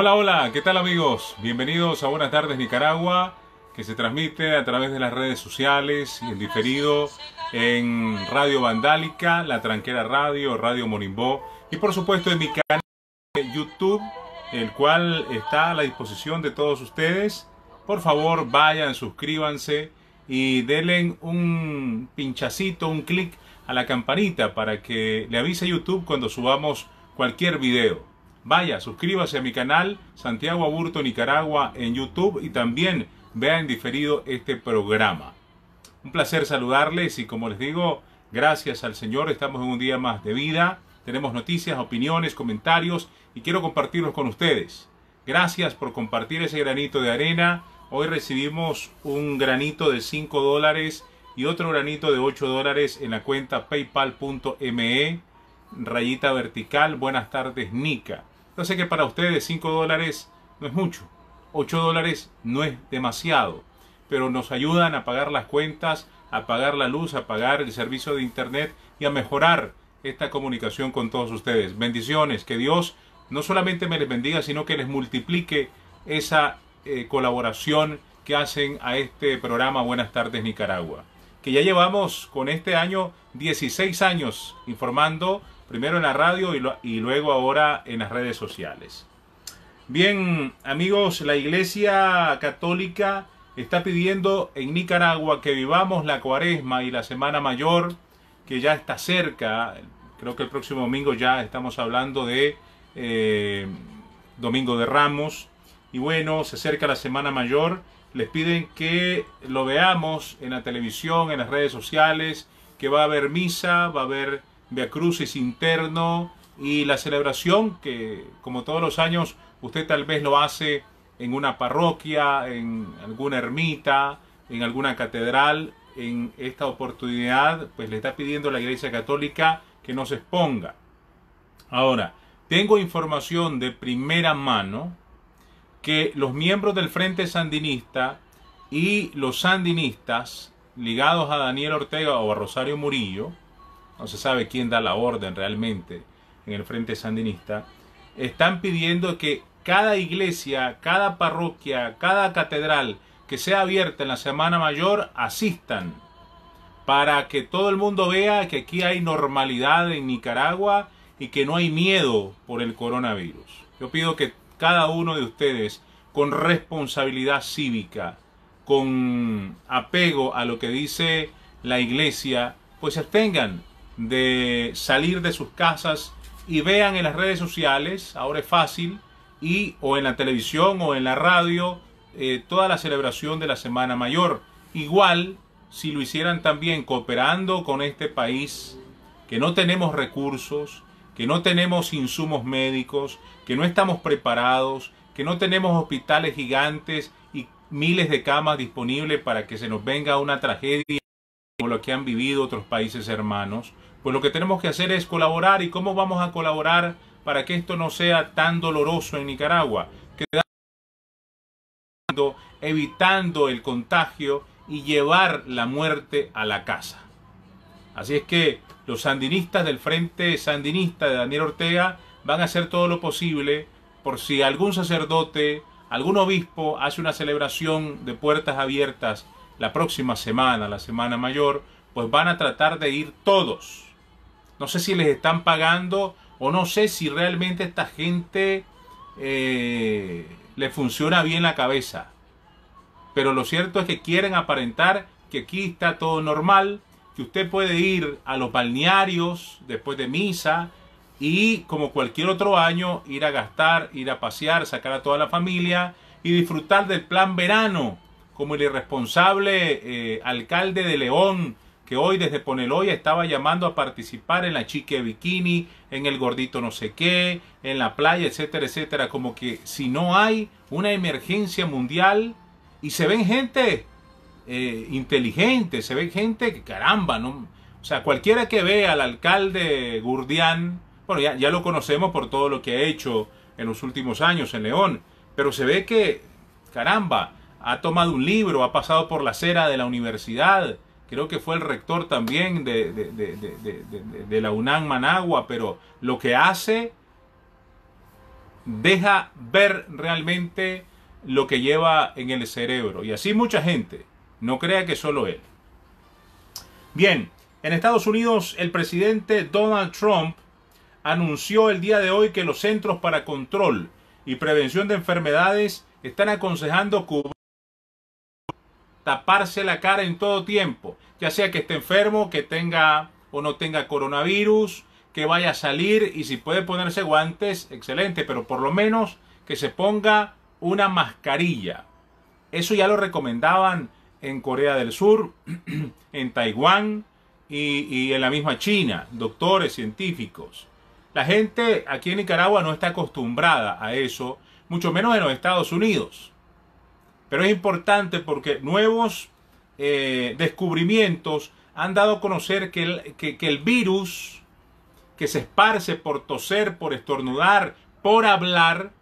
Hola, hola, ¿qué tal amigos? Bienvenidos a Buenas tardes Nicaragua, que se transmite a través de las redes sociales y en diferido en Radio Vandálica, La Tranquera Radio, Radio Morimbó y por supuesto en mi canal de YouTube, el cual está a la disposición de todos ustedes. Por favor, vayan, suscríbanse y denle un pinchacito, un clic a la campanita para que le avise YouTube cuando subamos cualquier video. Vaya, suscríbase a mi canal Santiago Aburto Nicaragua en YouTube y también vean diferido este programa. Un placer saludarles y como les digo, gracias al Señor, estamos en un día más de vida. Tenemos noticias, opiniones, comentarios y quiero compartirlos con ustedes. Gracias por compartir ese granito de arena. Hoy recibimos un granito de 5 dólares y otro granito de 8 dólares en la cuenta paypal.me, rayita vertical. Buenas tardes, Nica. Yo sé que para ustedes 5 dólares no es mucho, 8 dólares no es demasiado, pero nos ayudan a pagar las cuentas, a pagar la luz, a pagar el servicio de Internet y a mejorar esta comunicación con todos ustedes. Bendiciones, que Dios no solamente me les bendiga, sino que les multiplique esa eh, colaboración que hacen a este programa Buenas tardes Nicaragua, que ya llevamos con este año 16 años informando primero en la radio y, luego ahora en las redes sociales. Bien, amigos, la Iglesia Católica está pidiendo en Nicaragua que vivamos la cuaresma y la Semana Mayor, que ya está cerca. Creo que el próximo domingo ya estamos hablando de eh, Domingo de Ramos. Y bueno, se acerca la Semana Mayor. Les piden que lo veamos en la televisión, en las redes sociales, que va a haber misa, va a haber de Crucis interno y la celebración que, como todos los años, usted tal vez lo hace en una parroquia, en alguna ermita, en alguna catedral. En esta oportunidad, pues le está pidiendo a la Iglesia Católica que nos exponga. Ahora, tengo información de primera mano que los miembros del Frente Sandinista y los sandinistas ligados a Daniel Ortega o a Rosario Murillo, no se sabe quién da la orden realmente en el Frente Sandinista, están pidiendo que cada iglesia, cada parroquia, cada catedral que sea abierta en la Semana Mayor asistan para que todo el mundo vea que aquí hay normalidad en Nicaragua y que no hay miedo por el coronavirus. Yo pido que cada uno de ustedes, con responsabilidad cívica, con apego a lo que dice la iglesia, pues se abstengan de salir de sus casas y vean en las redes sociales, ahora es fácil, y o en la televisión o en la radio, eh, toda la celebración de la Semana Mayor. Igual, si lo hicieran también cooperando con este país, que no tenemos recursos, que no tenemos insumos médicos, que no estamos preparados, que no tenemos hospitales gigantes y miles de camas disponibles para que se nos venga una tragedia como lo que han vivido otros países hermanos, pues lo que tenemos que hacer es colaborar y cómo vamos a colaborar para que esto no sea tan doloroso en Nicaragua, evitando el contagio y llevar la muerte a la casa. Así es que los sandinistas del Frente Sandinista de Daniel Ortega van a hacer todo lo posible por si algún sacerdote, algún obispo hace una celebración de puertas abiertas la próxima semana, la semana mayor, pues van a tratar de ir todos no sé si les están pagando o no sé si realmente esta gente eh, le funciona bien la cabeza. Pero lo cierto es que quieren aparentar que aquí está todo normal, que usted puede ir a los balnearios después de misa y como cualquier otro año ir a gastar, ir a pasear, sacar a toda la familia y disfrutar del plan verano, como el irresponsable eh, alcalde de León que hoy desde Poneloya estaba llamando a participar en la chique bikini, en el gordito no sé qué, en la playa, etcétera, etcétera. Como que si no hay una emergencia mundial y se ven gente eh, inteligente, se ven gente que caramba, ¿no? O sea, cualquiera que vea al alcalde Gurdian, bueno, ya, ya lo conocemos por todo lo que ha hecho en los últimos años en León, pero se ve que, caramba, ha tomado un libro, ha pasado por la acera de la universidad, creo que fue el rector también de, la UNAM Managua, pero lo que hace deja ver realmente lo que lleva en el cerebro. Y así mucha gente, no crea que solo él. Bien, en Estados Unidos el presidente Donald Trump anunció el día de hoy que los Centros para Control y Prevención de Enfermedades están aconsejando cubrir taparse la cara en todo tiempo, ya sea que esté enfermo, que tenga o no tenga coronavirus, que vaya a salir y si puede ponerse guantes, excelente, pero por lo menos que se ponga una mascarilla. Eso ya lo recomendaban en Corea del Sur, en Taiwán y, y en la misma China, doctores, científicos. La gente aquí en Nicaragua no está acostumbrada a eso, mucho menos en los Estados Unidos. Pero es importante porque nuevos eh, descubrimientos han dado a conocer que el, que el virus que se esparce por toser, por estornudar, por hablar,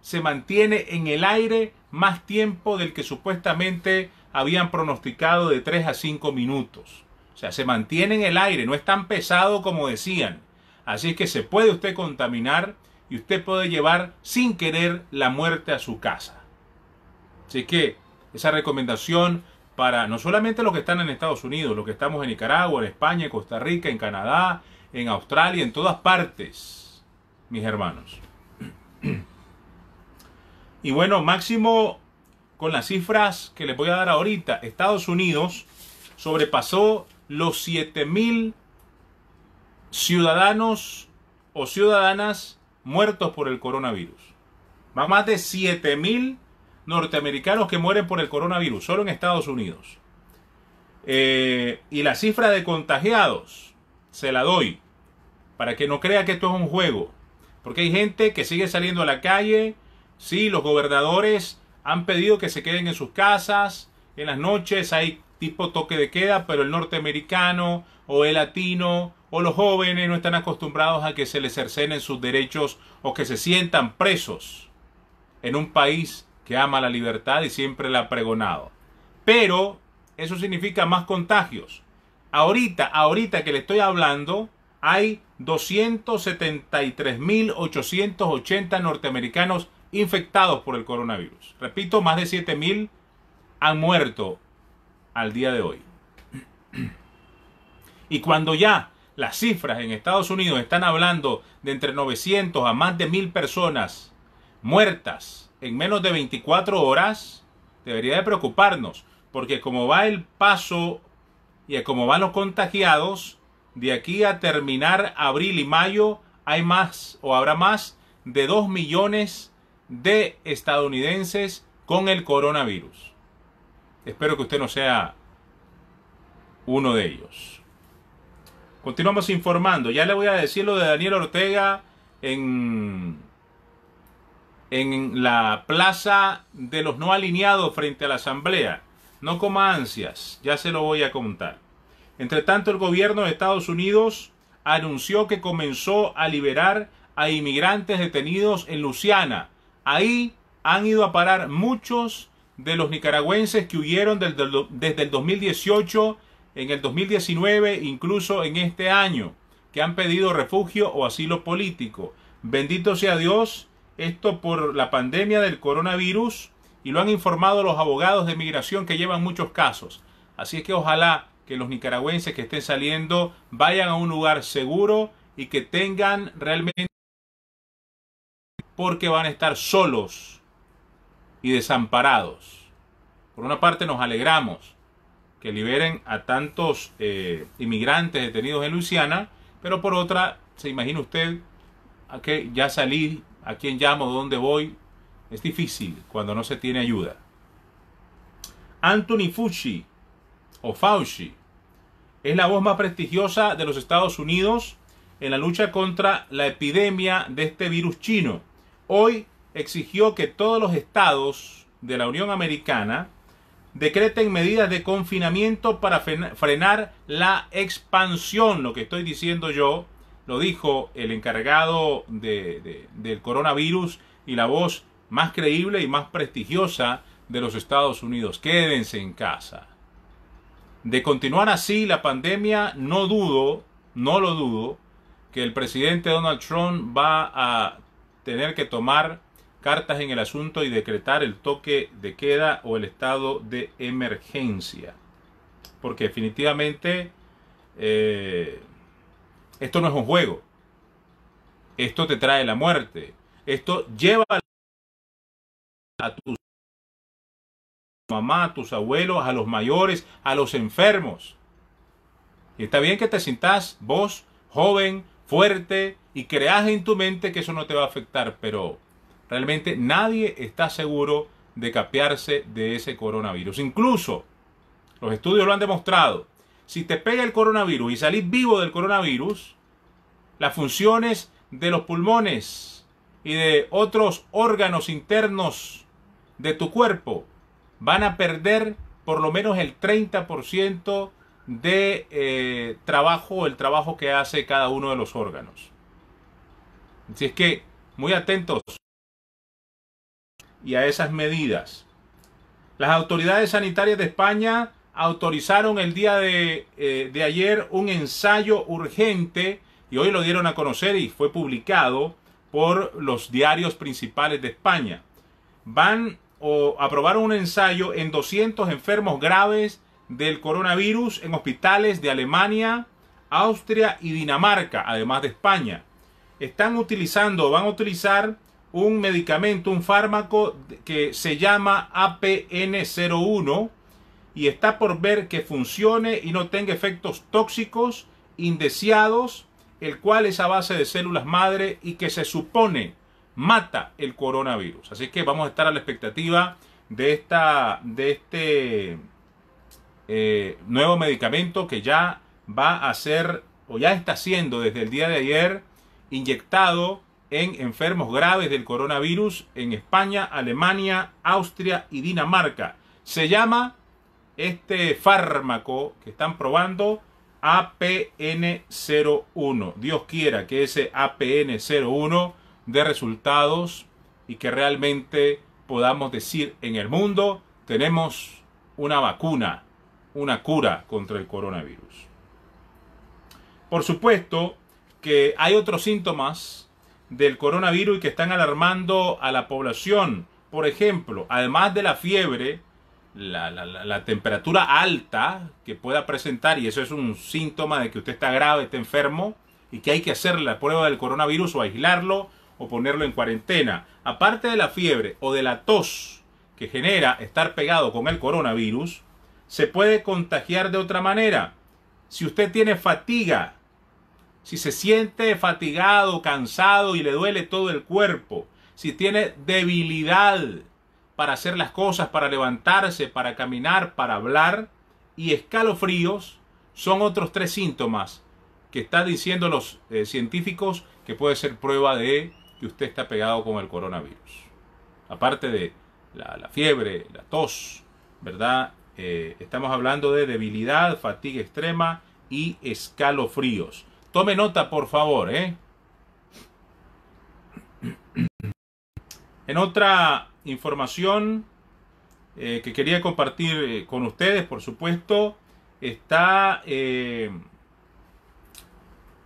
se mantiene en el aire más tiempo del que supuestamente habían pronosticado de 3 a 5 minutos. O sea, se mantiene en el aire, no es tan pesado como decían. Así que se puede usted contaminar y usted puede llevar sin querer la muerte a su casa. Así que esa recomendación para no solamente los que están en Estados Unidos, los que estamos en Nicaragua, en España, en Costa Rica, en Canadá, en Australia, en todas partes, mis hermanos. Y bueno, máximo con las cifras que les voy a dar ahorita, Estados Unidos sobrepasó los 7.000 ciudadanos o ciudadanas muertos por el coronavirus. Más de 7.000 mil norteamericanos que mueren por el coronavirus, solo en Estados Unidos. Eh, y la cifra de contagiados, se la doy, para que no crea que esto es un juego. Porque hay gente que sigue saliendo a la calle, sí, los gobernadores han pedido que se queden en sus casas, en las noches hay tipo toque de queda, pero el norteamericano o el latino o los jóvenes no están acostumbrados a que se les cercenen sus derechos o que se sientan presos en un país que ama la libertad y siempre la ha pregonado. Pero eso significa más contagios. Ahorita, ahorita que le estoy hablando, hay 273.880 norteamericanos infectados por el coronavirus. Repito, más de 7.000 han muerto al día de hoy. Y cuando ya las cifras en Estados Unidos están hablando de entre 900 a más de 1.000 personas muertas en menos de 24 horas, debería de preocuparnos, porque como va el paso y como van los contagiados, de aquí a terminar abril y mayo hay más o habrá más de 2 millones de estadounidenses con el coronavirus. Espero que usted no sea uno de ellos. Continuamos informando. Ya le voy a decir lo de Daniel Ortega en en la plaza de los no alineados frente a la asamblea. No coma ansias, ya se lo voy a contar. Entre tanto, el gobierno de Estados Unidos anunció que comenzó a liberar a inmigrantes detenidos en Luciana. Ahí han ido a parar muchos de los nicaragüenses que huyeron desde el 2018, en el 2019, incluso en este año, que han pedido refugio o asilo político. Bendito sea Dios esto por la pandemia del coronavirus y lo han informado los abogados de migración que llevan muchos casos. Así es que ojalá que los nicaragüenses que estén saliendo vayan a un lugar seguro y que tengan realmente porque van a estar solos y desamparados. Por una parte nos alegramos que liberen a tantos eh, inmigrantes detenidos en Luisiana, pero por otra, se imagina usted que ya salí a quién llamo, dónde voy. Es difícil cuando no se tiene ayuda. Anthony Fauci o Fauci es la voz más prestigiosa de los Estados Unidos en la lucha contra la epidemia de este virus chino. Hoy exigió que todos los estados de la Unión Americana decreten medidas de confinamiento para frenar la expansión, lo que estoy diciendo yo, lo dijo el encargado de, del coronavirus y la voz más creíble y más prestigiosa de los Estados Unidos. Quédense en casa. De continuar así la pandemia, no dudo, no lo dudo, que el presidente Donald Trump va a tener que tomar cartas en el asunto y decretar el toque de queda o el estado de emergencia. Porque definitivamente eh, esto no es un juego. Esto te trae la muerte. Esto lleva a tu mamá, a tus abuelos, a los mayores, a los enfermos. Y está bien que te sientas vos, joven, fuerte, y creas en tu mente que eso no te va a afectar, pero realmente nadie está seguro de capearse de ese coronavirus. Incluso los estudios lo han demostrado si te pega el coronavirus y salís vivo del coronavirus, las funciones de los pulmones y de otros órganos internos de tu cuerpo van a perder por lo menos el 30% de eh, trabajo, el trabajo que hace cada uno de los órganos. Así es que muy atentos y a esas medidas. Las autoridades sanitarias de España autorizaron el día eh, de, ayer un ensayo urgente y hoy lo dieron a conocer y fue publicado por los diarios principales de España. Van o aprobaron un ensayo en 200 enfermos graves del coronavirus en hospitales de Alemania, Austria y Dinamarca, además de España. Están utilizando, van a utilizar un medicamento, un fármaco que se llama APN01 y está por ver que funcione y no tenga efectos tóxicos, indeseados, el cual es a base de células madre y que se supone mata el coronavirus. Así que vamos a estar a la expectativa de, esta, de este eh, nuevo medicamento que ya va a ser o ya está siendo desde el día de ayer inyectado en enfermos graves del coronavirus en España, Alemania, Austria y Dinamarca. Se llama este fármaco que están probando, APN01. Dios quiera que ese APN01 dé resultados y que realmente podamos decir en el mundo tenemos una vacuna, una cura contra el coronavirus. Por supuesto que hay otros síntomas del coronavirus que están alarmando a la población. Por ejemplo, además de la fiebre, la, temperatura alta que pueda presentar, y eso es un síntoma de que usted está grave, está enfermo, y que hay que hacer la prueba del coronavirus o aislarlo o ponerlo en cuarentena. Aparte de la fiebre o de la tos que genera estar pegado con el coronavirus, se puede contagiar de otra manera. Si usted tiene fatiga, si se siente fatigado, cansado y le duele todo el cuerpo, si tiene debilidad, para hacer las cosas, para levantarse, para caminar, para hablar. Y escalofríos son otros tres síntomas que están diciendo los eh, científicos que puede ser prueba de que usted está pegado con el coronavirus. Aparte de la, fiebre, la tos, ¿verdad? Eh, estamos hablando de debilidad, fatiga extrema y escalofríos. Tome nota, por favor, ¿eh? En otra información eh, que quería compartir eh, con ustedes, por supuesto, está eh,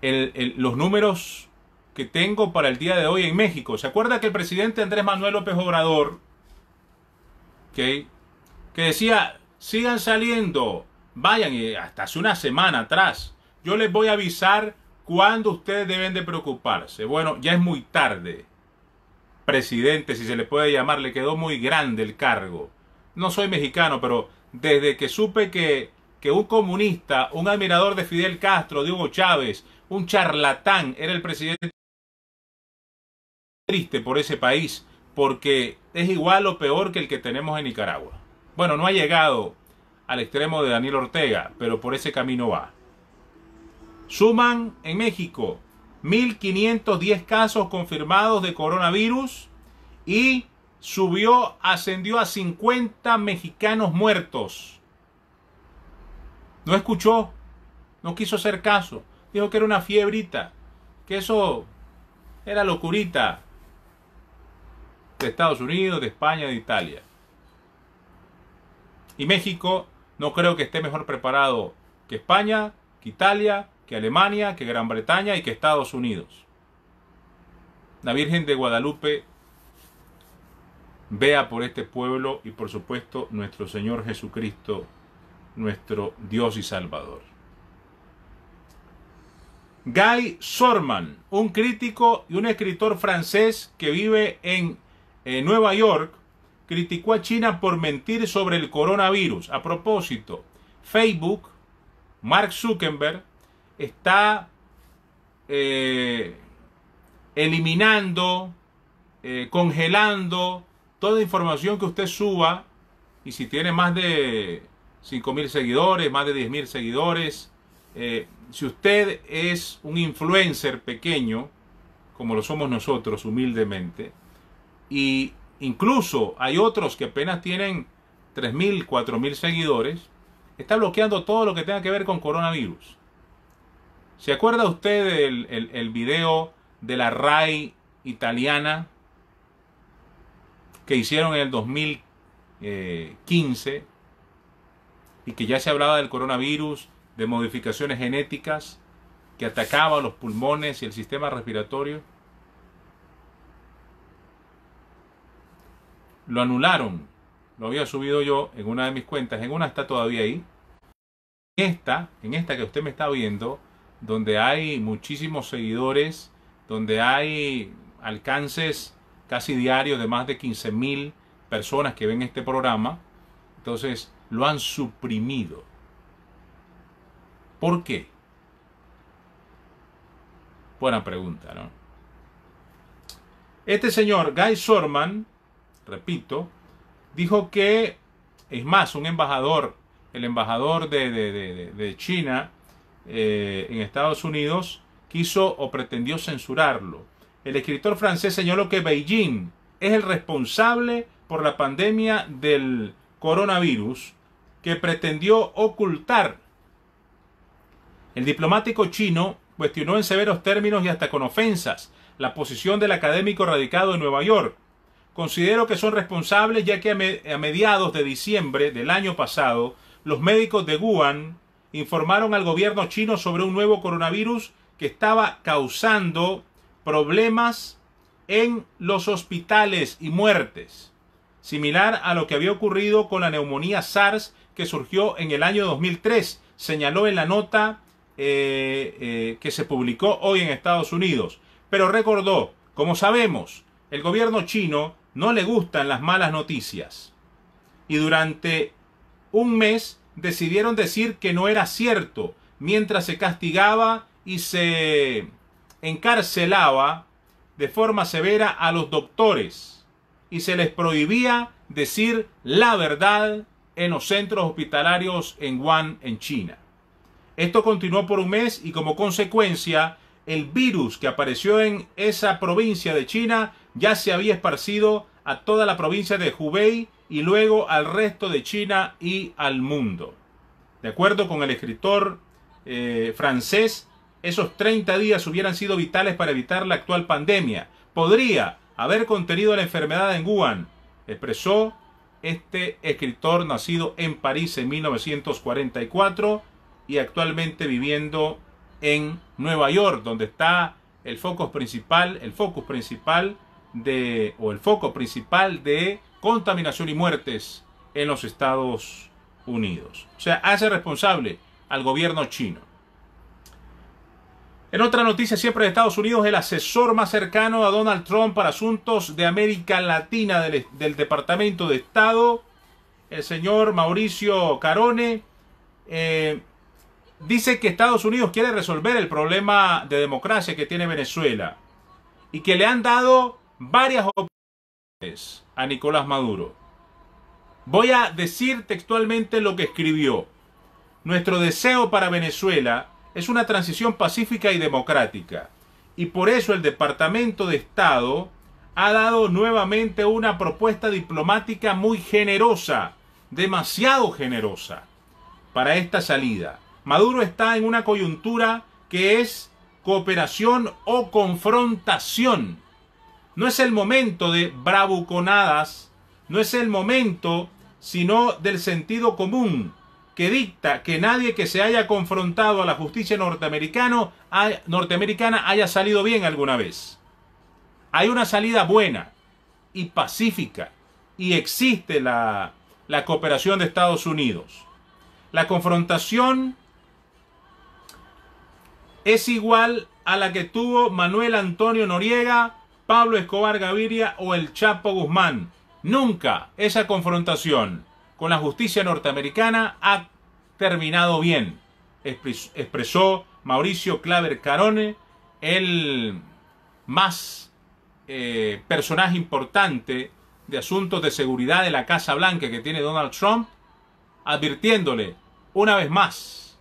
los números que tengo para el día de hoy en México. ¿Se acuerda que el presidente Andrés Manuel López Obrador, que decía, sigan saliendo, vayan, hasta hace una semana atrás, yo les voy a avisar cuándo ustedes deben de preocuparse. Bueno, ya es muy tarde presidente, si se le puede llamar, le quedó muy grande el cargo. No soy mexicano, pero desde que supe que, que un comunista, un admirador de Fidel Castro, de Hugo Chávez, un charlatán, era el presidente triste por ese país, porque es igual o peor que el que tenemos en Nicaragua. Bueno, no ha llegado al extremo de Daniel Ortega, pero por ese camino va. Suman en México 1.510 casos confirmados de coronavirus y subió, ascendió a 50 mexicanos muertos. No escuchó, no quiso hacer caso. Dijo que era una fiebrita, que eso era locurita de Estados Unidos, de España, de Italia. Y México no creo que esté mejor preparado que España, que Italia, que Alemania, que Gran Bretaña y que Estados Unidos. La Virgen de Guadalupe vea por este pueblo y por supuesto nuestro Señor Jesucristo, nuestro Dios y Salvador. Guy Sorman, un crítico y un escritor francés que vive en eh, Nueva York, criticó a China por mentir sobre el coronavirus. A propósito, Facebook, Mark Zuckerberg, está eh, eliminando, eh, congelando toda información que usted suba. Y si tiene más de 5.000 seguidores, más de 10.000 seguidores, eh, si usted es un influencer pequeño, como lo somos nosotros humildemente, y incluso hay otros que apenas tienen 3.000, 4.000 seguidores, está bloqueando todo lo que tenga que ver con coronavirus. ¿Se acuerda usted del el, video de la RAI italiana que hicieron en el 2015 y que ya se hablaba del coronavirus, de modificaciones genéticas que atacaban los pulmones y el sistema respiratorio? Lo anularon. Lo había subido yo en una de mis cuentas. En una está todavía ahí. Esta, en esta que usted me está viendo, donde hay muchísimos seguidores, donde hay alcances casi diarios de más de 15.000 personas que ven este programa. Entonces lo han suprimido. ¿Por qué? Buena pregunta, ¿no? Este señor, Guy Sorman, repito, dijo que, es más, un embajador, el embajador de, de China eh, en Estados Unidos quiso o pretendió censurarlo. El escritor francés señaló que Beijing es el responsable por la pandemia del coronavirus que pretendió ocultar. El diplomático chino cuestionó en severos términos y hasta con ofensas la posición del académico radicado en Nueva York. Considero que son responsables ya que a mediados de diciembre del año pasado los médicos de Wuhan informaron al gobierno chino sobre un nuevo coronavirus que estaba causando problemas en los hospitales y muertes, similar a lo que había ocurrido con la neumonía SARS que surgió en el año 2003, señaló en la nota eh, eh, que se publicó hoy en Estados Unidos. Pero recordó, como sabemos, el gobierno chino no le gustan las malas noticias. Y durante un mes decidieron decir que no era cierto, mientras se castigaba y se encarcelaba de forma severa a los doctores y se les prohibía decir la verdad en los centros hospitalarios en Wuhan, en China. Esto continuó por un mes y como consecuencia el virus que apareció en esa provincia de China ya se había esparcido a toda la provincia de Hubei y luego al resto de China y al mundo. De acuerdo con el escritor eh, francés, esos 30 días hubieran sido vitales para evitar la actual pandemia. Podría haber contenido la enfermedad en Wuhan, expresó este escritor nacido en París en 1944 y actualmente viviendo en Nueva York, donde está el foco principal, el principal de o el foco principal de contaminación y muertes en los Estados Unidos. O sea, hace responsable al gobierno chino. En otra noticia, siempre de Estados Unidos, el asesor más cercano a Donald Trump para asuntos de América Latina del, Departamento de Estado, el señor Mauricio Carone, eh, dice que Estados Unidos quiere resolver el problema de democracia que tiene Venezuela y que le han dado varias opciones a Nicolás Maduro. Voy a decir textualmente lo que escribió. Nuestro deseo para Venezuela es una transición pacífica y democrática. Y por eso el Departamento de Estado ha dado nuevamente una propuesta diplomática muy generosa, demasiado generosa, para esta salida. Maduro está en una coyuntura que es cooperación o confrontación no es el momento de bravuconadas, no es el momento sino del sentido común que dicta que nadie que se haya confrontado a la justicia norteamericana, norteamericana haya salido bien alguna vez. Hay una salida buena y pacífica y existe la, la cooperación de Estados Unidos. La confrontación es igual a la que tuvo Manuel Antonio Noriega Pablo Escobar Gaviria o el Chapo Guzmán. Nunca esa confrontación con la justicia norteamericana ha terminado bien, expresó Mauricio Claver Carone, el más eh, personaje importante de asuntos de seguridad de la Casa Blanca que tiene Donald Trump, advirtiéndole una vez más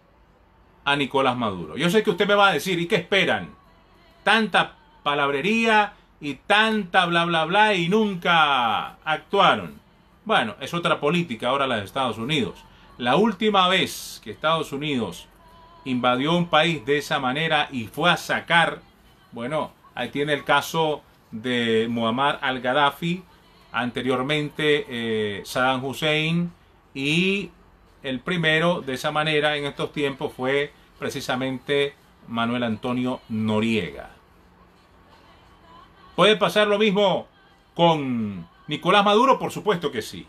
a Nicolás Maduro. Yo sé que usted me va a decir, ¿y qué esperan? Tanta palabrería, y tanta bla bla bla y nunca actuaron. Bueno, es otra política ahora la de Estados Unidos. La última vez que Estados Unidos invadió un país de esa manera y fue a sacar, bueno, ahí tiene el caso de Muammar al-Gaddafi, anteriormente eh, Saddam Hussein y el primero de esa manera en estos tiempos fue precisamente Manuel Antonio Noriega. ¿Puede pasar lo mismo con Nicolás Maduro? Por supuesto que sí.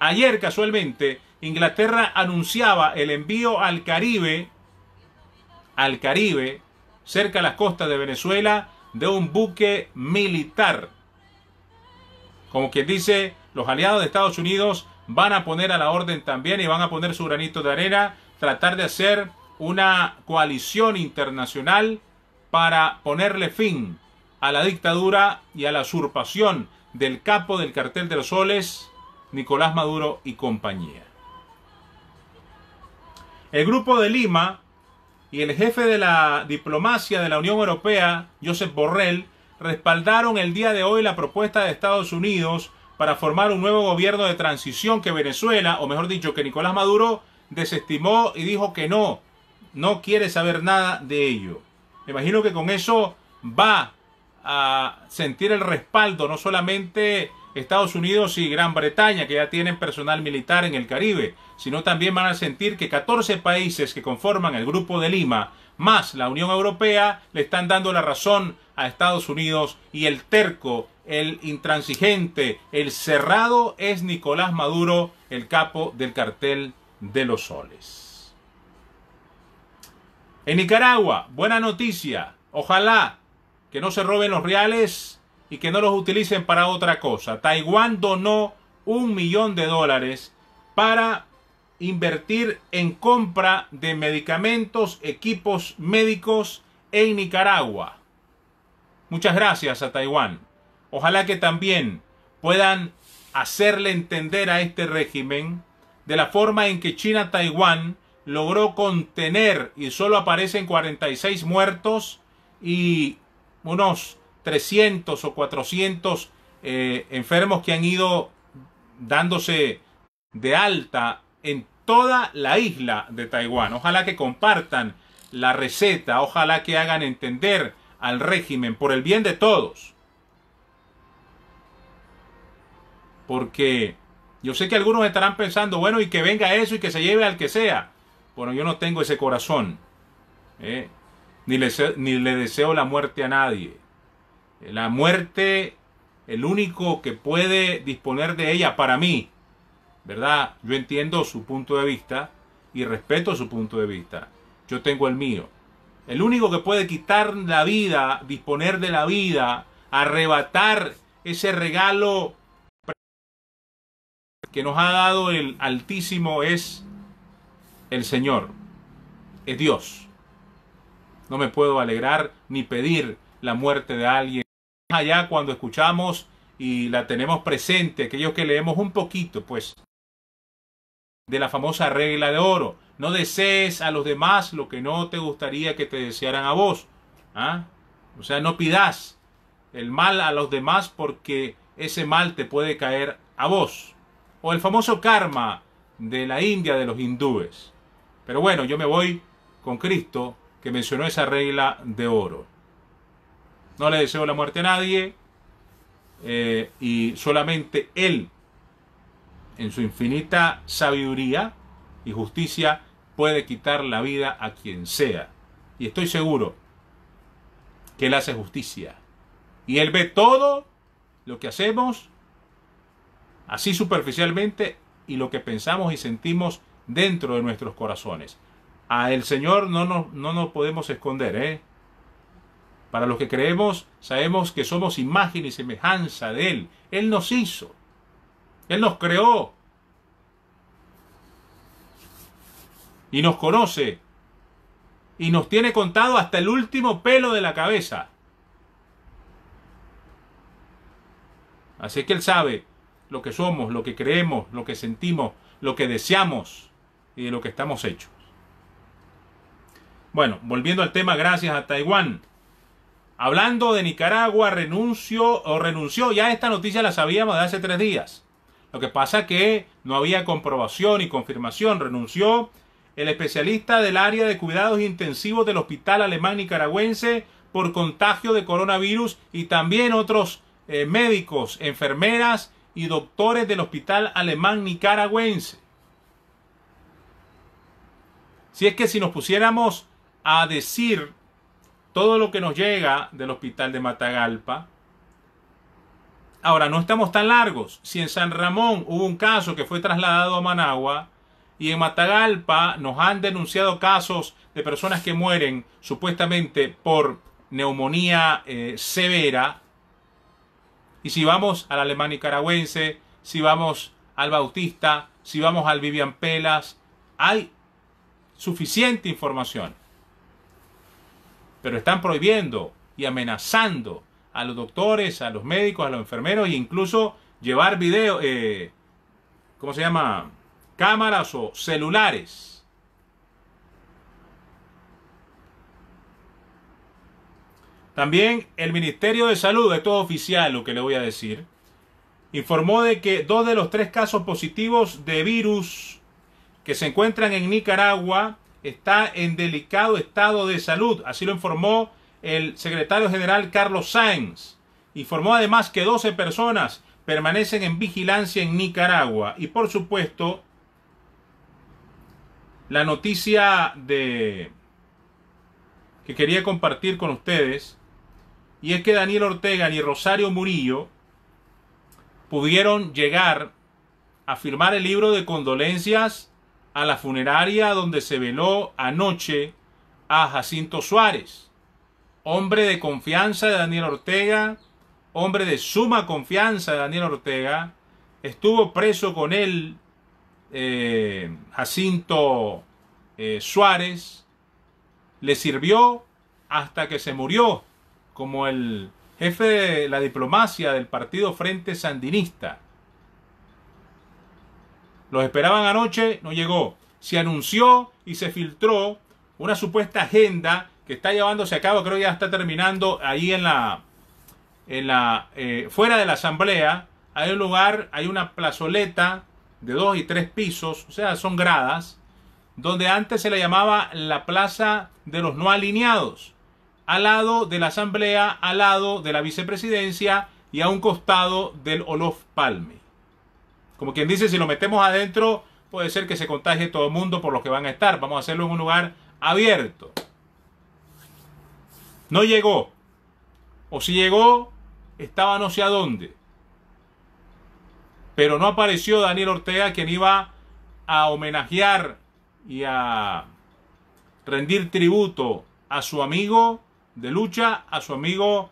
Ayer, casualmente, Inglaterra anunciaba el envío al Caribe, al Caribe, cerca de las costas de Venezuela, de un buque militar. Como quien dice, los aliados de Estados Unidos van a poner a la orden también y van a poner su granito de arena, tratar de hacer una coalición internacional para ponerle fin a la dictadura y a la usurpación del capo del cartel de los soles, Nicolás Maduro y compañía. El grupo de Lima y el jefe de la diplomacia de la Unión Europea, Josep Borrell, respaldaron el día de hoy la propuesta de Estados Unidos para formar un nuevo gobierno de transición que Venezuela, o mejor dicho, que Nicolás Maduro desestimó y dijo que no, no quiere saber nada de ello. Me imagino que con eso va a sentir el respaldo, no solamente Estados Unidos y Gran Bretaña, que ya tienen personal militar en el Caribe, sino también van a sentir que 14 países que conforman el Grupo de Lima, más la Unión Europea, le están dando la razón a Estados Unidos y el terco, el intransigente, el cerrado es Nicolás Maduro, el capo del cartel de los soles. En Nicaragua, buena noticia. Ojalá que no se roben los reales y que no los utilicen para otra cosa. Taiwán donó un millón de dólares para invertir en compra de medicamentos, equipos médicos en Nicaragua. Muchas gracias a Taiwán. Ojalá que también puedan hacerle entender a este régimen de la forma en que China-Taiwán logró contener y solo aparecen 46 muertos y unos 300 o 400 eh, enfermos que han ido dándose de alta en toda la isla de Taiwán. Ojalá que compartan la receta, ojalá que hagan entender al régimen por el bien de todos. Porque yo sé que algunos estarán pensando, bueno, y que venga eso y que se lleve al que sea. Bueno, yo no tengo ese corazón. ¿eh? ni le, deseo la muerte a nadie. La muerte, el único que puede disponer de ella para mí, ¿verdad? Yo entiendo su punto de vista y respeto su punto de vista. Yo tengo el mío. El único que puede quitar la vida, disponer de la vida, arrebatar ese regalo que nos ha dado el Altísimo es el Señor, es Dios. No me puedo alegrar ni pedir la muerte de alguien. allá cuando escuchamos y la tenemos presente, aquellos que leemos un poquito, pues, de la famosa regla de oro. No desees a los demás lo que no te gustaría que te desearan a vos. ¿Ah? O sea, no pidas el mal a los demás porque ese mal te puede caer a vos. O el famoso karma de la India de los hindúes. Pero bueno, yo me voy con Cristo que mencionó esa regla de oro. No le deseo la muerte a nadie eh, y solamente él, en su infinita sabiduría y justicia, puede quitar la vida a quien sea. Y estoy seguro que él hace justicia. Y él ve todo lo que hacemos, así superficialmente, y lo que pensamos y sentimos dentro de nuestros corazones a el Señor no nos, no nos podemos esconder. ¿eh? Para los que creemos, sabemos que somos imagen y semejanza de Él. Él nos hizo. Él nos creó. Y nos conoce. Y nos tiene contado hasta el último pelo de la cabeza. Así que Él sabe lo que somos, lo que creemos, lo que sentimos, lo que deseamos y de lo que estamos hechos. Bueno, volviendo al tema, gracias a Taiwán. Hablando de Nicaragua, renunció o renunció, ya esta noticia la sabíamos de hace tres días. Lo que pasa que no había comprobación y confirmación, renunció el especialista del área de cuidados intensivos del Hospital Alemán Nicaragüense por contagio de coronavirus y también otros eh, médicos, enfermeras y doctores del Hospital Alemán Nicaragüense. Si es que si nos pusiéramos a decir todo lo que nos llega del hospital de Matagalpa. Ahora, no estamos tan largos. Si en San Ramón hubo un caso que fue trasladado a Managua y en Matagalpa nos han denunciado casos de personas que mueren supuestamente por neumonía eh, severa. Y si vamos al alemán nicaragüense, si vamos al Bautista, si vamos al Vivian Pelas, hay suficiente información pero están prohibiendo y amenazando a los doctores, a los médicos, a los enfermeros e incluso llevar video, eh, ¿cómo se llama? Cámaras o celulares. También el Ministerio de Salud, esto es oficial lo que le voy a decir, informó de que dos de los tres casos positivos de virus que se encuentran en Nicaragua está en delicado estado de salud, así lo informó el secretario general Carlos Sáenz. Informó además que 12 personas permanecen en vigilancia en Nicaragua y por supuesto la noticia de que quería compartir con ustedes y es que Daniel Ortega y Rosario Murillo pudieron llegar a firmar el libro de condolencias a la funeraria donde se veló anoche a Jacinto Suárez, hombre de confianza de Daniel Ortega, hombre de suma confianza de Daniel Ortega, estuvo preso con él eh, Jacinto eh, Suárez, le sirvió hasta que se murió como el jefe de la diplomacia del partido Frente Sandinista los esperaban anoche, no llegó. Se anunció y se filtró una supuesta agenda que está llevándose a cabo, creo ya está terminando ahí en la, en la eh, fuera de la asamblea. Hay un lugar, hay una plazoleta de dos y tres pisos, o sea, son gradas, donde antes se le llamaba la plaza de los no alineados, al lado de la asamblea, al lado de la vicepresidencia y a un costado del Olof Palme. Como quien dice, si lo metemos adentro, puede ser que se contagie todo el mundo por los que van a estar. Vamos a hacerlo en un lugar abierto. No llegó. O si llegó, estaba no sé a dónde. Pero no apareció Daniel Ortega, quien iba a homenajear y a rendir tributo a su amigo de lucha, a su amigo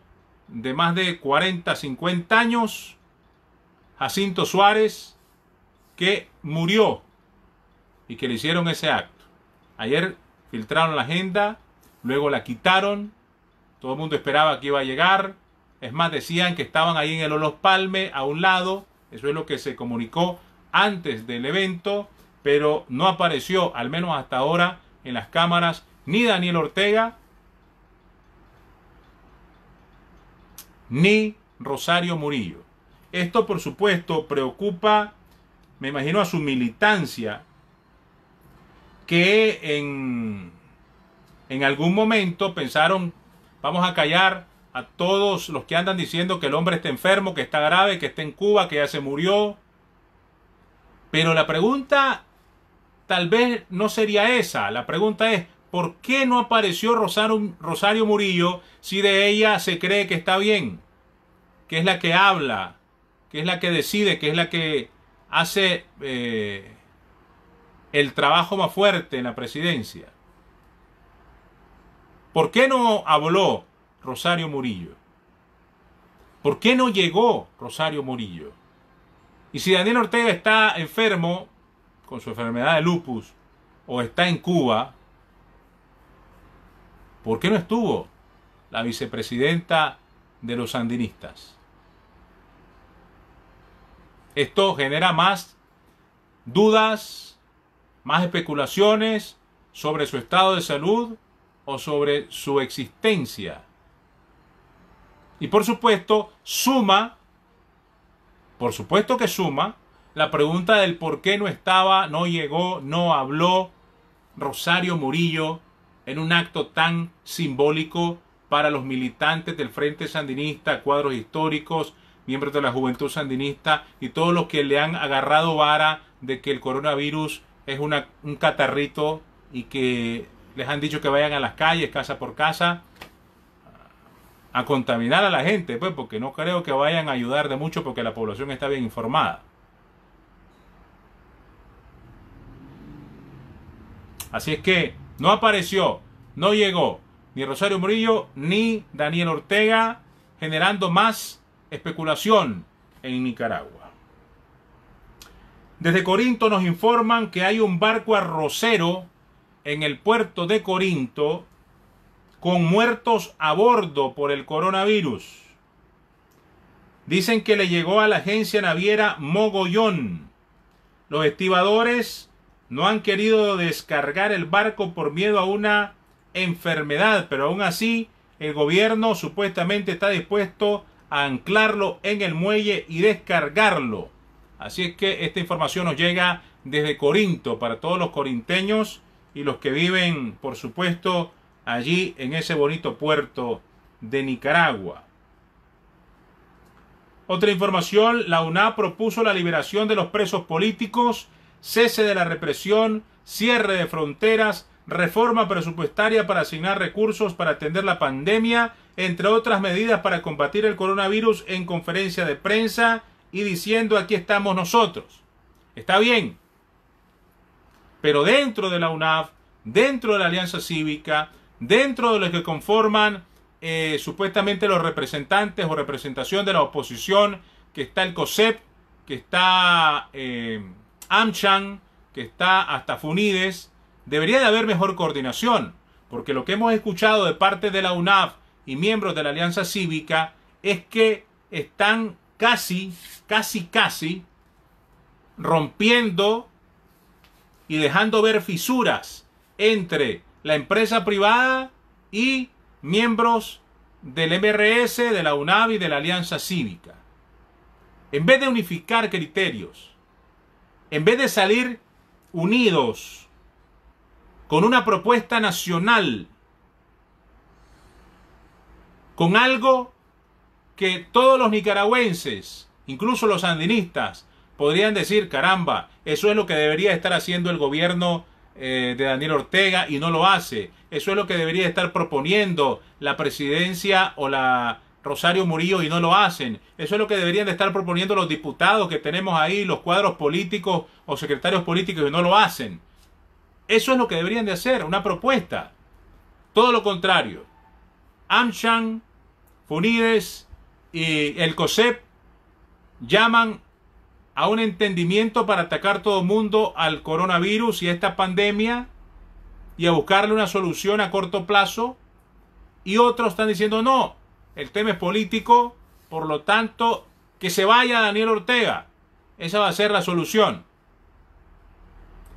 de más de 40, 50 años, Jacinto Suárez, que murió y que le hicieron ese acto. Ayer filtraron la agenda, luego la quitaron, todo el mundo esperaba que iba a llegar, es más, decían que estaban ahí en el Olos Palme a un lado, eso es lo que se comunicó antes del evento, pero no apareció, al menos hasta ahora, en las cámaras ni Daniel Ortega, ni Rosario Murillo. Esto, por supuesto, preocupa me imagino a su militancia, que en, en algún momento pensaron, vamos a callar a todos los que andan diciendo que el hombre está enfermo, que está grave, que está en Cuba, que ya se murió. Pero la pregunta tal vez no sería esa. La pregunta es, ¿por qué no apareció Rosario, Rosario Murillo si de ella se cree que está bien? Que es la que habla, que es la que decide, que es la que hace eh, el trabajo más fuerte en la presidencia. ¿Por qué no habló Rosario Murillo? ¿Por qué no llegó Rosario Murillo? Y si Daniel Ortega está enfermo con su enfermedad de lupus o está en Cuba, ¿por qué no estuvo la vicepresidenta de los sandinistas? Esto genera más dudas, más especulaciones sobre su estado de salud o sobre su existencia. Y por supuesto, suma, por supuesto que suma, la pregunta del por qué no estaba, no llegó, no habló Rosario Murillo en un acto tan simbólico para los militantes del Frente Sandinista, cuadros históricos, miembros de la Juventud Sandinista y todos los que le han agarrado vara de que el coronavirus es un catarrito y que les han dicho que vayan a las calles, casa por casa, a contaminar a la gente, pues porque no creo que vayan a ayudar de mucho porque la población está bien informada. Así es que no apareció, no llegó ni Rosario Murillo ni Daniel Ortega generando más especulación en Nicaragua. Desde Corinto nos informan que hay un barco arrocero en el puerto de Corinto con muertos a bordo por el coronavirus. Dicen que le llegó a la agencia naviera Mogollón. Los estibadores no han querido descargar el barco por miedo a una enfermedad, pero aún así el gobierno supuestamente está dispuesto anclarlo en el muelle y descargarlo. Así es que esta información nos llega desde Corinto para todos los corinteños y los que viven, por supuesto, allí en ese bonito puerto de Nicaragua. Otra información, la UNA propuso la liberación de los presos políticos, cese de la represión, cierre de fronteras, reforma presupuestaria para asignar recursos para atender la pandemia, entre otras medidas para combatir el coronavirus en conferencia de prensa y diciendo aquí estamos nosotros. Está bien. Pero dentro de la UNAF, dentro de la Alianza Cívica, dentro de los que conforman eh, supuestamente los representantes o representación de la oposición, que está el COSEP, que está eh, que está hasta Funides, Debería de haber mejor coordinación, porque lo que hemos escuchado de parte de la UNAF y miembros de la Alianza Cívica es que están casi, casi, casi rompiendo y dejando ver fisuras entre la empresa privada y miembros del MRS, de la UNAV y de la Alianza Cívica. En vez de unificar criterios, en vez de salir unidos con una propuesta nacional, con algo que todos los nicaragüenses, incluso los sandinistas, podrían decir, caramba, eso es lo que debería estar haciendo el gobierno eh, de Daniel Ortega y no lo hace. Eso es lo que debería estar proponiendo la presidencia o la Rosario Murillo y no lo hacen. Eso es lo que deberían de estar proponiendo los diputados que tenemos ahí, los cuadros políticos o secretarios políticos y no lo hacen. Eso es lo que deberían de hacer, una propuesta. Todo lo contrario. Amshan, Funides y el COSEP llaman a un entendimiento para atacar todo el mundo al coronavirus y a esta pandemia y a buscarle una solución a corto plazo. Y otros están diciendo, no, el tema es político, por lo tanto, que se vaya Daniel Ortega. Esa va a ser la solución.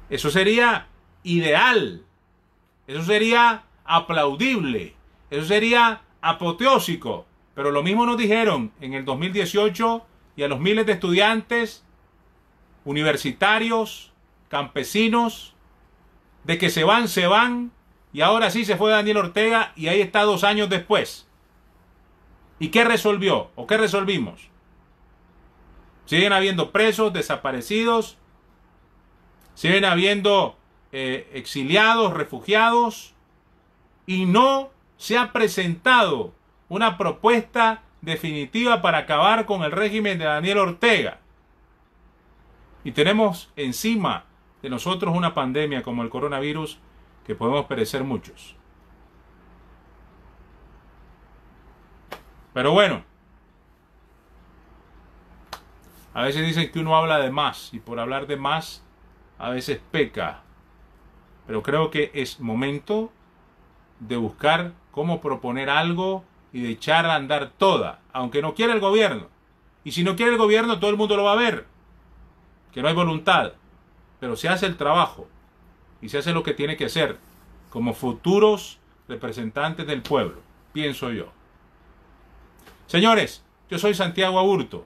Eso sería ideal. Eso sería aplaudible. Eso sería apoteósico. Pero lo mismo nos dijeron en el 2018 y a los miles de estudiantes, universitarios, campesinos, de que se van, se van. Y ahora sí se fue Daniel Ortega y ahí está dos años después. ¿Y qué resolvió? ¿O qué resolvimos? Siguen habiendo presos, desaparecidos. Siguen habiendo eh, exiliados, refugiados, y no se ha presentado una propuesta definitiva para acabar con el régimen de Daniel Ortega. Y tenemos encima de nosotros una pandemia como el coronavirus que podemos perecer muchos. Pero bueno, a veces dicen que uno habla de más y por hablar de más a veces peca pero creo que es momento de buscar cómo proponer algo y de echar a andar toda, aunque no quiera el gobierno. Y si no quiere el gobierno, todo el mundo lo va a ver. Que no hay voluntad. Pero se hace el trabajo y se hace lo que tiene que hacer como futuros representantes del pueblo, pienso yo. Señores, yo soy Santiago Aburto.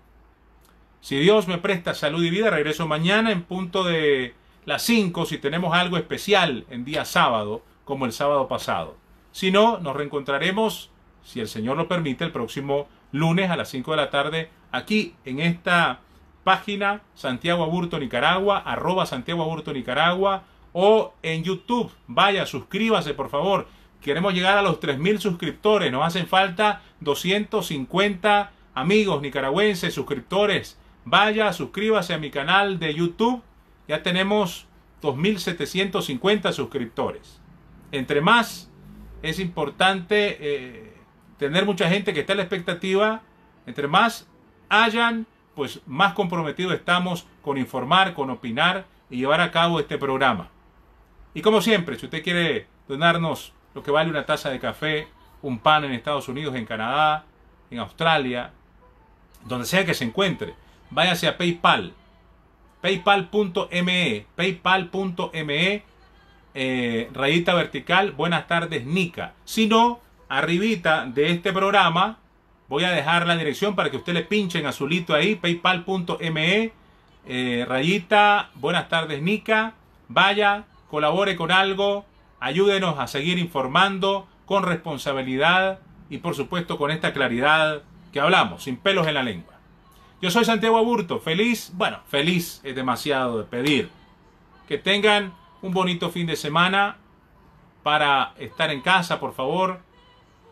Si Dios me presta salud y vida, regreso mañana en punto de las 5 si tenemos algo especial en día sábado, como el sábado pasado. Si no, nos reencontraremos, si el Señor lo permite, el próximo lunes a las 5 de la tarde, aquí en esta página Santiago Aburto Nicaragua, arroba Santiago Aburto Nicaragua, o en YouTube. Vaya, suscríbase, por favor. Queremos llegar a los 3.000 suscriptores. Nos hacen falta 250 amigos nicaragüenses, suscriptores. Vaya, suscríbase a mi canal de YouTube ya tenemos 2.750 suscriptores. Entre más, es importante eh, tener mucha gente que está en la expectativa. Entre más hayan, pues más comprometidos estamos con informar, con opinar y llevar a cabo este programa. Y como siempre, si usted quiere donarnos lo que vale una taza de café, un pan en Estados Unidos, en Canadá, en Australia, donde sea que se encuentre, váyase a PayPal paypal.me, paypal.me, eh, rayita vertical, buenas tardes, Nica. Si no, arribita de este programa, voy a dejar la dirección para que ustedes le pinche azulito ahí, paypal.me, eh, rayita, buenas tardes, Nica. Vaya, colabore con algo, ayúdenos a seguir informando con responsabilidad y por supuesto con esta claridad que hablamos, sin pelos en la lengua. Yo soy Santiago Aburto. Feliz, bueno, feliz es demasiado de pedir. Que tengan un bonito fin de semana para estar en casa, por favor,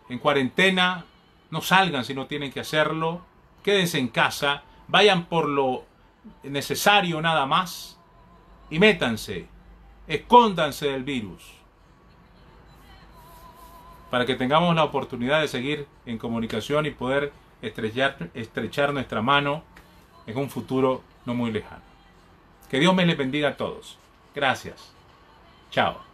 en cuarentena. No salgan si no tienen que hacerlo. Quédense en casa. Vayan por lo necesario nada más. Y métanse. Escóndanse del virus para que tengamos la oportunidad de seguir en comunicación y poder estrechar, estrechar nuestra mano en un futuro no muy lejano. Que Dios me les bendiga a todos. Gracias. Chao.